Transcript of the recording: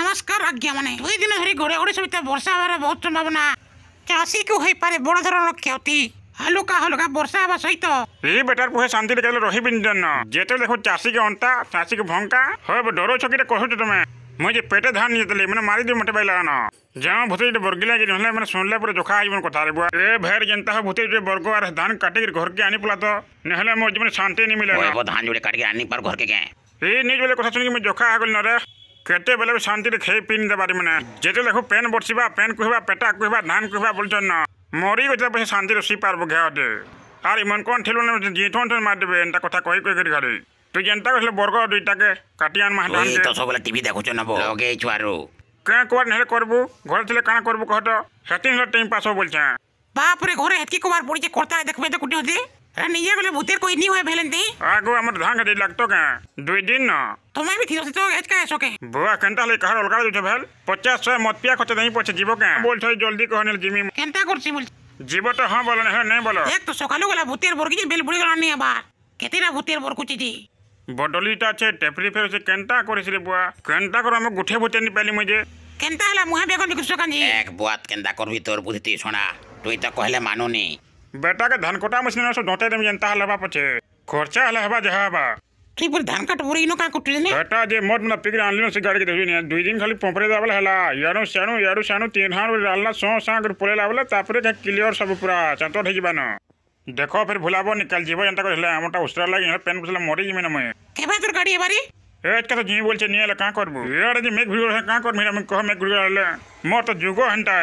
নমস্কার আজ্ঞামানে দুই দিন ধরে ঘরে ঘরে সবিতে বর্ষা হওয়ার বহুত সম্ভাবনা চাষীকে হয়েপারে বড় ধরনের ক্ষতি হালুকা হালুকা বর্ষা হওয়া সহিত এই বেটার পুহে শান্তিতে रही রহিবিন देखो चाषी के চাষীকে चाषी के भंका হয় ডর ছকিটা मुझे पेटे धान नहीं देते मैंने मारी दी मटे बैलान जहाँ भूते बर्गिला मैंने सुनले पूरे जोखा आई कथा ए भेर जनता भूते बर्ग और धान कर घर के आनी पड़ा तो ना मोर जीवन शांति नहीं मिले धान जोड़े काट के आनी पार घर के ए नहीं जो कथा सुन मैं जोखा आ गल न କେତେବେଳେ ବି ଶାନ୍ତିରେ ଖେଇ ପିଇ ଦେବାରି ମାନେ ଯେତେବେଳେ ଦେଖୁ ପେନ୍ ବର୍ଷିବା ପେନ୍ କୁହିବା ପେଟା କୁହିବା ଧାନ କୁହିବା ବୋଲୁଛନ୍ ନ ମରିଗଲେ ପଛେ ଶାନ୍ତିରେ ଶୋଇପାରବୁ ଘେଅଟେ ଆର୍ ଇମନ୍ କ'ଣ ଥିଲୁ ଜିଥନ୍ ମାରିଦେବେ ଏନ୍ତା କଥା କହି କହିକରି ଘରେ তুই যেনটা কইলে বর্গ দুইটাকে কাটি আন মাহ ধান তো সবলে টিভি দেখুছ না বো লগে ছুয়ারু কে কোয়ার নেলে করবু ঘরে ছিলে কানা করবু কহত সেটিং টাইম পাস বলছে বাপ রে ঘরে হেতকি কুমার পড়িছে কর্তা দেখবে তো কুটি হতে নিজেগুলো ভূতের কই নি হয়ে ভেলেন দি আগো আমার ধান গাড়ি লাগতো কা দুই দিন ন তোমায় বি থিও তো এজ কা এসো কে বুয়া কেনটা লই কাহার অলকা দুটো ভেল 50 100 মত পিয়া খতে নাই পচে জীব কা বলছ জলদি কহনেল জিমি কেনটা করছি বল জীব তো হ্যাঁ বলনে হ্যাঁ নাই বলো এক তো সকালু গলা ভূতের বরকি বেল বুড়ি গলা নি আবার কেতেরা ভূতের বরকুচি জি বডলিটা আছে টেপরি ফের আছে কেনটা করেছিলে বুয়া কেনটা করে আমি গুঠে ভূতে নি পেলি মই যে কেনটা হলা মুহে বেগন কৃষ্ণকাঞ্জি এক বুয়াত কেনটা করবি তোর বুঝতি শোনা তুই তো কহলে মানুনি बेटा के धनकोटा मशीन से डोटे देम जनता हलेबा पछे खर्चा हलेबा जहाबा की पर धान कट बुरी नो का कुटले ने बेटा जे मोर न पिगर आन से गाड़ी के देवी ने दुई दिन खाली पोंपरे दावल हला यारो सेनो यारो सेनो तीन हार रे अल्लाह सो सांग पुरे लावले तापरे के क्लियर सब पूरा चंतो ठिक बानो देखो फिर भुलाबो निकल जीवो जनता को हमटा उस्टर लागे पेन पसले मरी जमे न मैं केबा तोर गाड़ी बारी ए के तो जी बोलचे नी का करबो यार जे मेक भी का कर मेरा मैं कह मैं गुड़ मोर तो जुगो हंटा